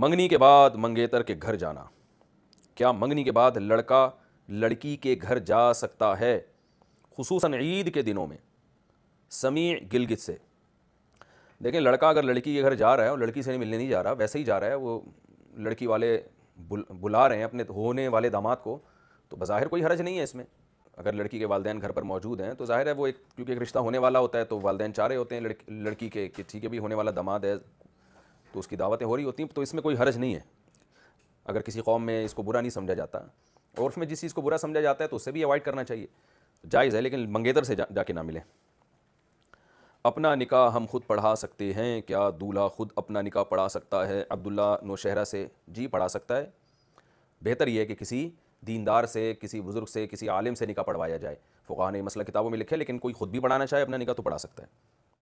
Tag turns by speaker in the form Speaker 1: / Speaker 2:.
Speaker 1: मंगनी के बाद मंगेतर के घर जाना क्या मंगनी के बाद लड़का लड़की के घर जा सकता है खसूस ईद के दिनों में समी गिलगित से देखें लड़का अगर लड़की के घर जा रहा है और लड़की से नहीं मिलने नहीं जा रहा वैसे ही जा रहा है वो लड़की वाले बुल, बुला रहे हैं अपने होने वाले दामाद को तो बाहिर कोई हरज नहीं है इसमें अगर लड़की के वालदेन घर पर मौजूद हैं तो ज़ाहिर है वो एक क्योंकि एक रिश्ता होने वाला होता है तो वालदेन चाह रहे होते हैं लड़की लड़की के कि ठीक है भी होने वाला दामाद है तो उसकी दावतें हो रही होती हैं तो इसमें कोई हर्ज नहीं है अगर किसी कौम में इसको बुरा नहीं समझा जाता और उसमें जिस चीज़ को बुरा समझा जाता है तो उससे भी अवॉइड करना चाहिए जायज़ है लेकिन मंगेतर से जा, जाके ना मिले अपना निकाह हम खुद पढ़ा सकते हैं क्या दूल्हा खुद अपना निकाह पढ़ा सकता है अब्दुल्ला नौशहरा से जी पढ़ा सकता है बेहतर यह है कि किसी दीनदार से किसी बुज़ुर्ग से किसी आलिम से निकाह पढ़वाया जाए फ़ुकान मसला किताबों में लिखे लेकिन कोई खुद भी पढ़ाना चाहे अपना निकाह तो पढ़ा सकता है